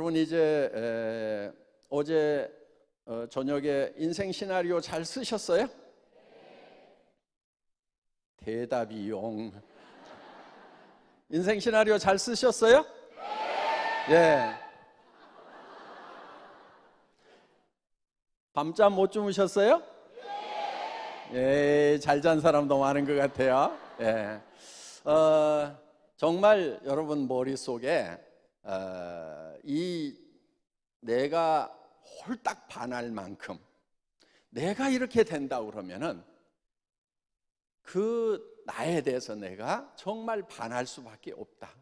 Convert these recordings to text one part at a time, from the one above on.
여러분 이제 에, 어제 어, 저녁에 인생 시나리오 잘 쓰셨어요? 대답이 용. 인생 시나리오 잘 쓰셨어요? 예. 밤잠 못 주무셨어요? 예, 잘잔 사람도 많은 것 같아요. 예. 어, 정말 여러분 머릿속에 어, 이 내가 홀딱 반할 만큼 내가 이렇게 된다 그러면은 그 나에 대해서 내가 정말 반할 수밖에 없다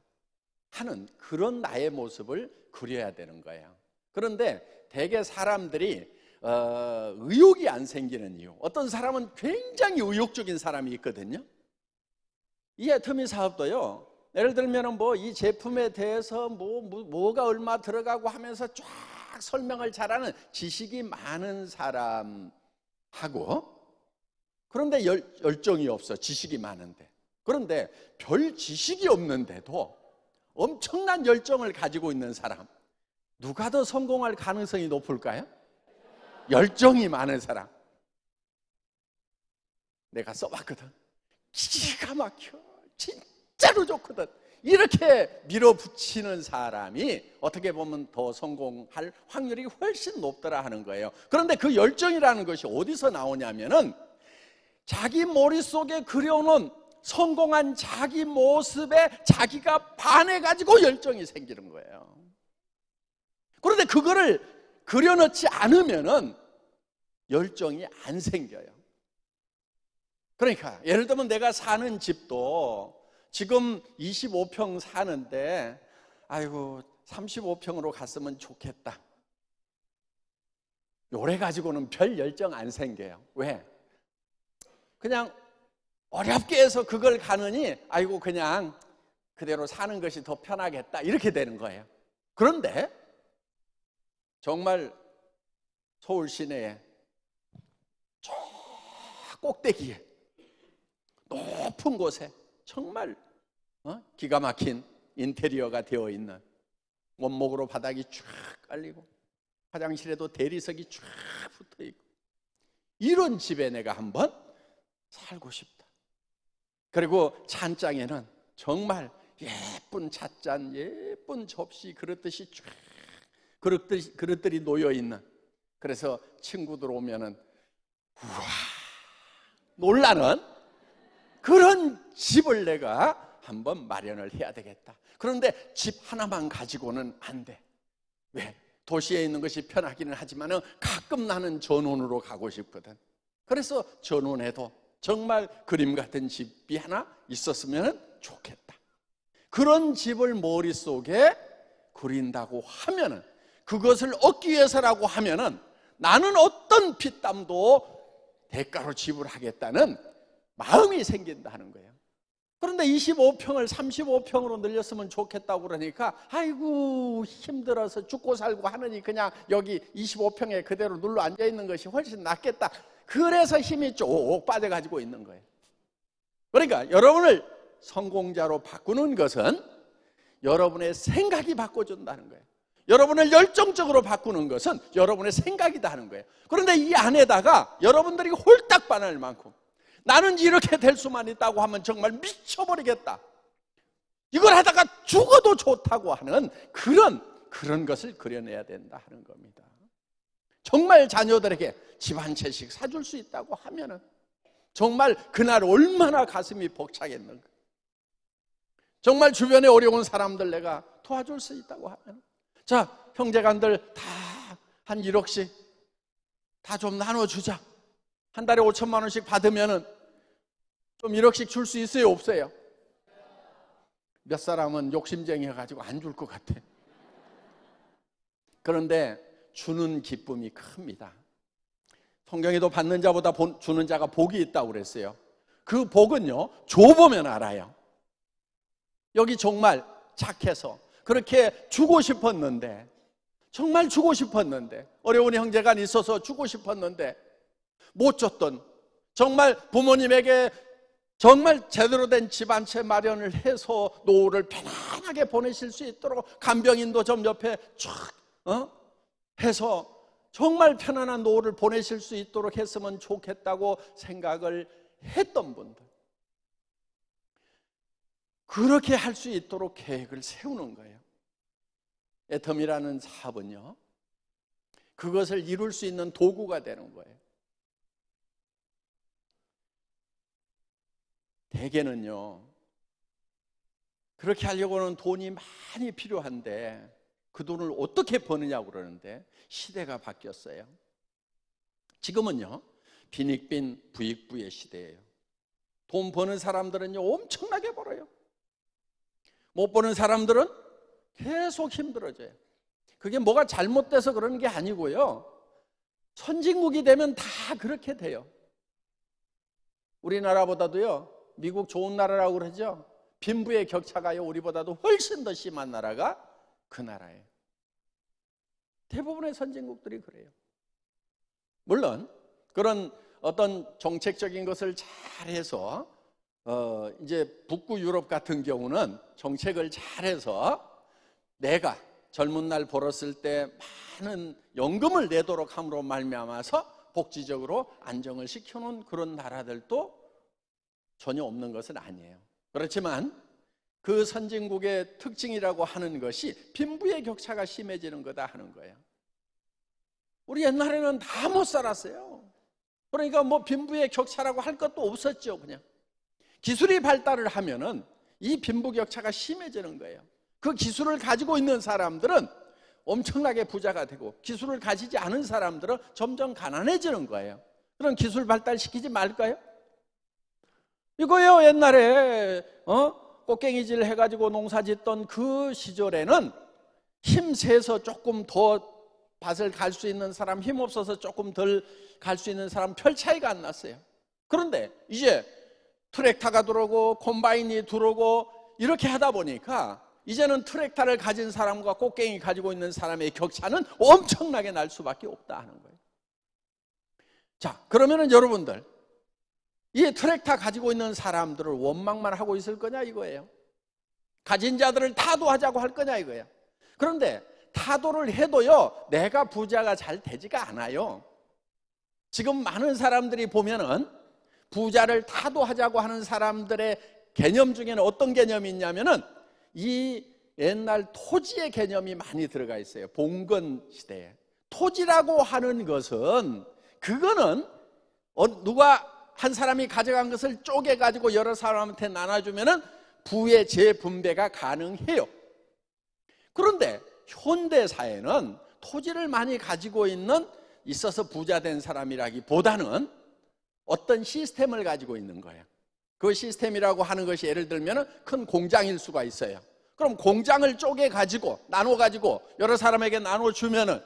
하는 그런 나의 모습을 그려야 되는 거예요. 그런데 대개 사람들이 어, 의욕이 안 생기는 이유. 어떤 사람은 굉장히 의욕적인 사람이 있거든요. 이 애터미 사업도요. 예를 들면 뭐이 제품에 대해서 뭐, 뭐, 가 얼마 들어가고 하면서 쫙 설명을 잘하는 지식이 많은 사람하고 그런데 열, 열정이 없어 지식이 많은데 그런데 별 지식이 없는데도 엄청난 열정을 가지고 있는 사람 누가 더 성공할 가능성이 높을까요? 열정이 많은 사람 내가 써봤거든 기가 막혀 진짜 진짜로 좋거든. 이렇게 밀어붙이는 사람이 어떻게 보면 더 성공할 확률이 훨씬 높더라 하는 거예요. 그런데 그 열정이라는 것이 어디서 나오냐면은 자기 머릿속에 그려놓은 성공한 자기 모습에 자기가 반해가지고 열정이 생기는 거예요. 그런데 그거를 그려놓지 않으면은 열정이 안 생겨요. 그러니까 예를 들면 내가 사는 집도 지금 25평 사는데 아이고 35평으로 갔으면 좋겠다. 요래 가지고는 별 열정 안 생겨요. 왜? 그냥 어렵게 해서 그걸 가느니 아이고 그냥 그대로 사는 것이 더 편하겠다. 이렇게 되는 거예요. 그런데 정말 서울 시내에 저 꼭대기에 높은 곳에 정말 어? 기가 막힌 인테리어가 되어 있는 원목으로 바닥이 쫙 깔리고 화장실에도 대리석이 쫙 붙어 있고 이런 집에 내가 한번 살고 싶다. 그리고 찬장에는 정말 예쁜 찻잔, 예쁜 접시 그렇듯이쫙그릇들 그릇들이 놓여 있는. 그래서 친구들 오면은 우와 놀라는 그런 집을 내가 한번 마련을 해야 되겠다. 그런데 집 하나만 가지고는 안 돼. 왜? 도시에 있는 것이 편하기는 하지만 가끔 나는 전원으로 가고 싶거든. 그래서 전원에도 정말 그림 같은 집이 하나 있었으면 좋겠다. 그런 집을 머릿속에 그린다고 하면은 그것을 얻기 위해서라고 하면은 나는 어떤 피땀도 대가로 지불하겠다는 마음이 생긴다는 거예요. 그런데 25평을 35평으로 늘렸으면 좋겠다고 그러니까 아이고 힘들어서 죽고 살고 하느니 그냥 여기 25평에 그대로 눌러 앉아 있는 것이 훨씬 낫겠다. 그래서 힘이 쭉 빠져가지고 있는 거예요. 그러니까 여러분을 성공자로 바꾸는 것은 여러분의 생각이 바꿔준다는 거예요. 여러분을 열정적으로 바꾸는 것은 여러분의 생각이다 하는 거예요. 그런데 이 안에다가 여러분들이 홀딱 반할 만큼 나는 이렇게 될 수만 있다고 하면 정말 미쳐버리겠다. 이걸 하다가 죽어도 좋다고 하는 그런 그런 것을 그려내야 된다 하는 겁니다. 정말 자녀들에게 집 한 채씩 사줄 수 있다고 하면은 정말 그날 얼마나 가슴이 벅차겠는가. 정말 주변에 어려운 사람들 내가 도와줄 수 있다고 하면 자 형제간들 다 한 1억씩 다 좀 나눠주자 한 달에 5천만 원씩 받으면은 좀 1억씩 줄 수 있어요? 없어요? 몇 사람은 욕심쟁이 해가지고 안 줄 것 같아. 그런데 주는 기쁨이 큽니다. 성경에도 받는 자보다 주는 자가 복이 있다고 그랬어요. 그 복은요, 줘보면 알아요. 여기 정말 착해서 그렇게 주고 싶었는데, 정말 주고 싶었는데, 어려운 형제가 있어서 주고 싶었는데, 못 줬던, 정말 부모님에게 정말 제대로 된집한채 마련을 해서 노후를 편안하게 보내실 수 있도록 간병인도 좀 옆에 촥 어? 해서 정말 편안한 노후를 보내실 수 있도록 했으면 좋겠다고 생각을 했던 분들 그렇게 할 수 있도록 계획을 세우는 거예요 애텀이라는 사업은요 그것을 이룰 수 있는 도구가 되는 거예요 대개는요, 그렇게 하려고는 돈이 많이 필요한데 그 돈을 어떻게 버느냐고 그러는데 시대가 바뀌었어요. 지금은요, 빈익빈 부익부의 시대예요. 돈 버는 사람들은요, 엄청나게 벌어요. 못 버는 사람들은 계속 힘들어져요. 그게 뭐가 잘못돼서 그러는 게 아니고요. 선진국이 되면 다 그렇게 돼요. 우리나라보다도요, 미국 좋은 나라라고 그러죠. 빈부의 격차가요 우리보다도 훨씬 더 심한 나라가 그 나라예요. 대부분의 선진국들이 그래요. 물론 그런 어떤 정책적인 것을 잘해서 어 이제 북구 유럽 같은 경우는 정책을 잘해서 내가 젊은 날 벌었을 때 많은 연금을 내도록 함으로 말미암아서 복지적으로 안정을 시켜놓은 그런 나라들도 전혀 없는 것은 아니에요. 그렇지만 그 선진국의 특징이라고 하는 것이 빈부의 격차가 심해지는 거다 하는 거예요. 우리 옛날에는 다 못 살았어요. 그러니까 뭐 빈부의 격차라고 할 것도 없었죠, 그냥. 기술이 발달을 하면은 이 빈부 격차가 심해지는 거예요. 그 기술을 가지고 있는 사람들은 엄청나게 부자가 되고 기술을 가지지 않은 사람들은 점점 가난해지는 거예요. 그런 기술 발달시키지 말까요? 이거예요. 옛날에 어? 꽃갱이질 해가지고 농사짓던 그 시절에는 힘세서 조금 더 밭을 갈 수 있는 사람, 힘 없어서 조금 덜 갈 수 있는 사람 별 차이가 안 났어요. 그런데 이제 트랙터가 들어오고 콤바인이 들어오고 이렇게 하다 보니까 이제는 트랙터를 가진 사람과 꽃갱이 가지고 있는 사람의 격차는 엄청나게 날 수밖에 없다 하는 거예요. 자, 그러면은 여러분들 이트랙터 가지고 있는 사람들을 원망만 하고 있을 거냐 이거예요. 가진 자들을 타도하자고 할 거냐 이거예요. 그런데 타도를 해도요, 내가 부자가 잘 되지가 않아요. 지금 많은 사람들이 보면은 부자를 타도하자고 하는 사람들의 개념 중에는 어떤 개념이 있냐면은 이 옛날 토지의 개념이 많이 들어가 있어요. 봉건 시대에. 토지라고 하는 것은 그거는 어, 누가 한 사람이 가져간 것을 쪼개 가지고 여러 사람한테 나눠주면은 부의 재분배가 가능해요. 그런데 현대 사회는 토지를 많이 가지고 있는 있어서 부자 된 사람이라기보다는 어떤 시스템을 가지고 있는 거예요. 그 시스템이라고 하는 것이 예를 들면 큰 공장일 수가 있어요. 그럼 공장을 쪼개 가지고 나눠 가지고 여러 사람에게 나눠 주면은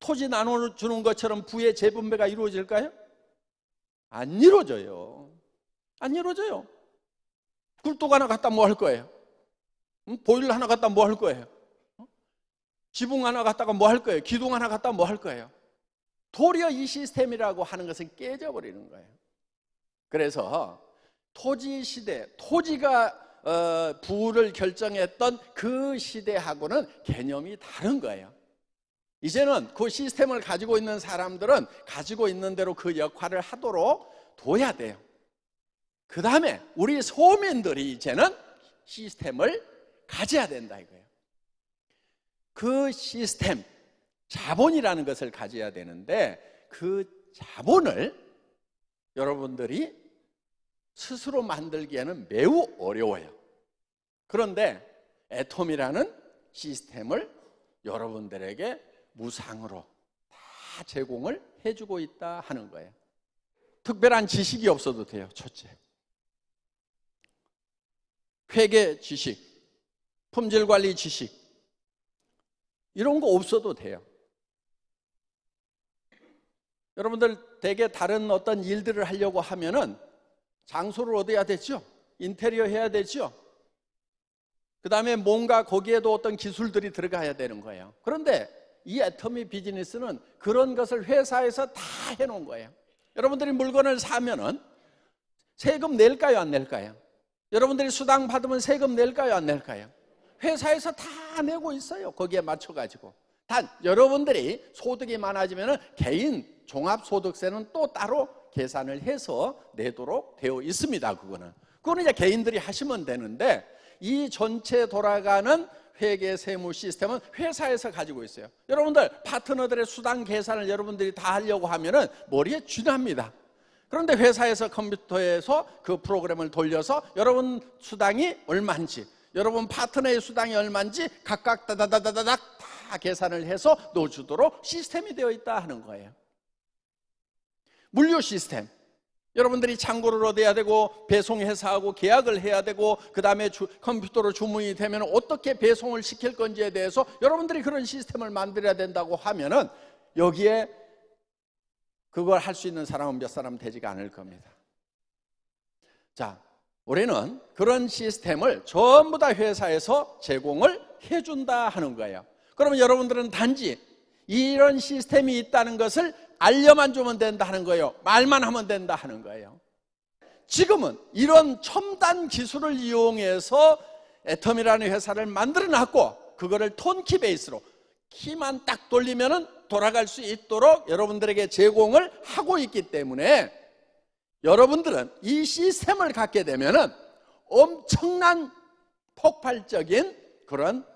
토지 나눠 주는 것처럼 부의 재분배가 이루어질까요? 안 이루어져요. 안 이루어져요. 굴뚝 하나 갖다 뭐 할 거예요? 음? 보일 러 하나 갖다 뭐 할 거예요? 지붕 하나 갖다가 뭐 할 거예요? 기둥 하나 갖다 뭐 할 거예요? 도리어 이 시스템이라고 하는 것은 깨져버리는 거예요. 그래서 토지 시대, 토지가 어, 부를 결정했던 그 시대하고는 개념이 다른 거예요. 이제는 그 시스템을 가지고 있는 사람들은 가지고 있는 대로 그 역할을 하도록 둬야 돼요. 그 다음에 우리 소민들이 이제는 시스템을 가져야 된다 이거예요. 그 시스템, 자본이라는 것을 가져야 되는데 그 자본을 여러분들이 스스로 만들기에는 매우 어려워요. 그런데 애톰이라는 시스템을 여러분들에게 무상으로 다 제공을 해주고 있다 하는 거예요. 특별한 지식이 없어도 돼요. 첫째. 회계 지식, 품질 관리 지식, 이런 거 없어도 돼요. 여러분들 대개 다른 어떤 일들을 하려고 하면은 장소를 얻어야 되죠. 인테리어 해야 되죠. 그 다음에 뭔가 거기에도 어떤 기술들이 들어가야 되는 거예요. 그런데 이 애터미 비즈니스는 그런 것을 회사에서 다 해놓은 거예요. 여러분들이 물건을 사면은 세금 낼까요? 안 낼까요? 여러분들이 수당 받으면 세금 낼까요? 안 낼까요? 회사에서 다 내고 있어요. 거기에 맞춰가지고. 단, 여러분들이 소득이 많아지면 개인 종합소득세는 또 따로 계산을 해서 내도록 되어 있습니다. 그거는. 그거는 이제 개인들이 하시면 되는데 이 전체 돌아가는 회계 세무 시스템은 회사에서 가지고 있어요. 여러분들 파트너들의 수당 계산을 여러분들이 다 하려고 하면은 머리에 쥐납니다. 그런데 회사에서 컴퓨터에서 그 프로그램을 돌려서 여러분 수당이 얼마인지 여러분 파트너의 수당이 얼마인지 각각 다다다다닥 다 계산을 해서 넣어주도록 시스템이 되어 있다 하는 거예요. 물류 시스템. 여러분들이 창고를 얻어야 되고 배송회사하고 계약을 해야 되고 그 다음에 컴퓨터로 주문이 되면 어떻게 배송을 시킬 건지에 대해서 여러분들이 그런 시스템을 만들어야 된다고 하면은 여기에 그걸 할 수 있는 사람은 몇 사람 되지가 않을 겁니다. 자, 우리는 그런 시스템을 전부 다 회사에서 제공을 해준다 하는 거예요. 그러면 여러분들은 단지 이런 시스템이 있다는 것을 알려만 주면 된다 하는 거예요. 말만 하면 된다 하는 거예요. 지금은 이런 첨단 기술을 이용해서 애텀이라는 회사를 만들어 놨고 그거를 톤키 베이스로 키만 딱 돌리면은 돌아갈 수 있도록 여러분들에게 제공을 하고 있기 때문에 여러분들은 이 시스템을 갖게 되면은 엄청난 폭발적인 그런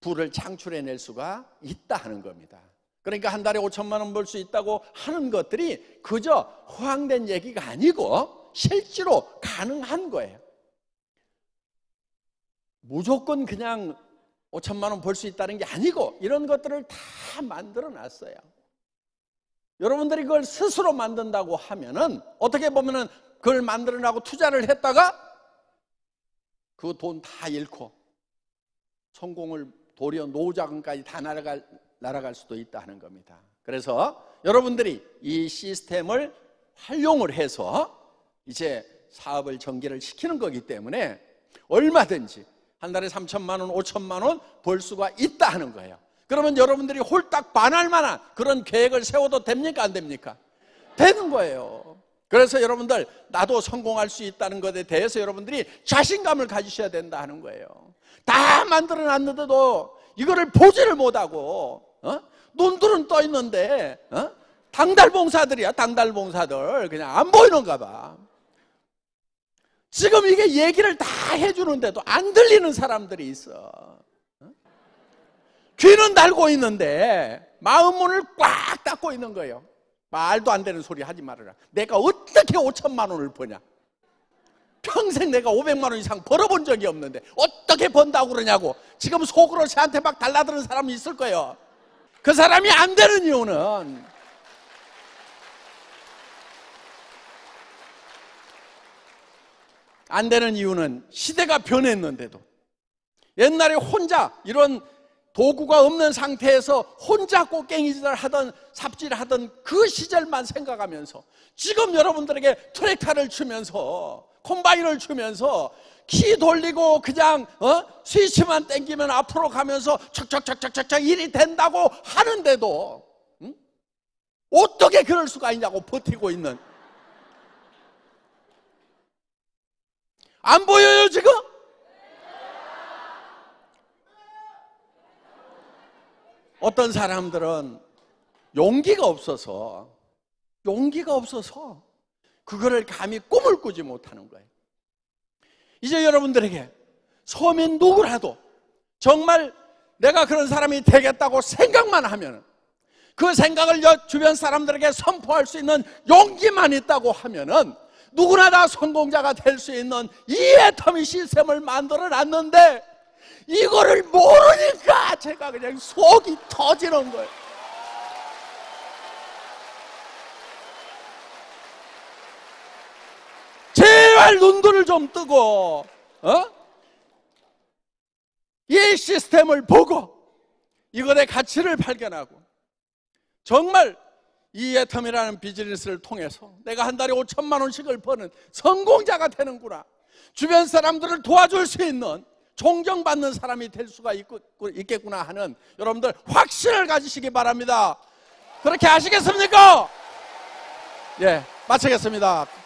부를 창출해낼 수가 있다 하는 겁니다. 그러니까 한 달에 5천만 원 벌 수 있다고 하는 것들이 그저 허황된 얘기가 아니고 실제로 가능한 거예요. 무조건 그냥 5천만 원 벌 수 있다는 게 아니고 이런 것들을 다 만들어 놨어요. 여러분들이 그걸 스스로 만든다고 하면은 어떻게 보면은 그걸 만들어 놔고 투자를 했다가 그 돈 다 잃고 성공을 도리어 노후자금까지 다 날아갈 날아갈 수도 있다 하는 겁니다. 그래서 여러분들이 이 시스템을 활용을 해서 이제 사업을 전개를 시키는 거기 때문에 얼마든지 한 달에 3천만 원, 5천만 원 벌 수가 있다 하는 거예요. 그러면 여러분들이 홀딱 반할 만한 그런 계획을 세워도 됩니까? 안 됩니까? 되는 거예요. 그래서 여러분들 나도 성공할 수 있다는 것에 대해서 여러분들이 자신감을 가지셔야 된다 하는 거예요. 다 만들어 놨는데도 이거를 보지를 못하고 어? 논두른 떠 있는데 어? 당달봉사들이야 당달봉사들 그냥 안 보이는가 봐 지금 이게 얘기를 다 해주는데도 안 들리는 사람들이 있어 어? 귀는 달고 있는데 마음 문을 꽉 닫고 있는 거예요 말도 안 되는 소리 하지 말아라 내가 어떻게 5천만 원을 버냐 평생 내가 500만 원 이상 벌어본 적이 없는데 어떻게 번다고 그러냐고 지금 속으로 저한테 막 달라드는 사람이 있을 거예요 그 사람이 안 되는 이유는 안 되는 이유는 시대가 변했는데도 옛날에 혼자 이런 도구가 없는 상태에서 혼자 꽃갱이질을 하던 삽질 을 하던 그 시절만 생각하면서 지금 여러분들에게 트랙터를주면서 콤바인을 주면서 키 돌리고 그냥 어? 스위치만 땡기면 앞으로 가면서 척척척척척척 일이 된다고 하는데도 음? 어떻게 그럴 수가 있냐고 버티고 있는 안 보여요 지금? 어떤 사람들은 용기가 없어서 용기가 없어서 그거를 감히 꿈을 꾸지 못하는 거예요. 이제 여러분들에게 서민 누구라도 정말 내가 그런 사람이 되겠다고 생각만 하면 그 생각을 주변 사람들에게 선포할 수 있는 용기만 있다고 하면은 누구나 다 성공자가 될 수 있는 이 애터미 시스템을 만들어 놨는데 이거를 모르니까 제가 그냥 속이 터지는 거예요. 제발 눈들을 좀 뜨고, 어? 이 시스템을 보고, 이것의 가치를 발견하고, 정말 이 애텀이라는 비즈니스를 통해서 내가 한 달에 5천만 원씩을 버는 성공자가 되는구나. 주변 사람들을 도와줄 수 있는 존경받는 사람이 될 수가 있겠구나 하는 여러분들 확신을 가지시기 바랍니다. 그렇게 하시겠습니까? 예, 마치겠습니다.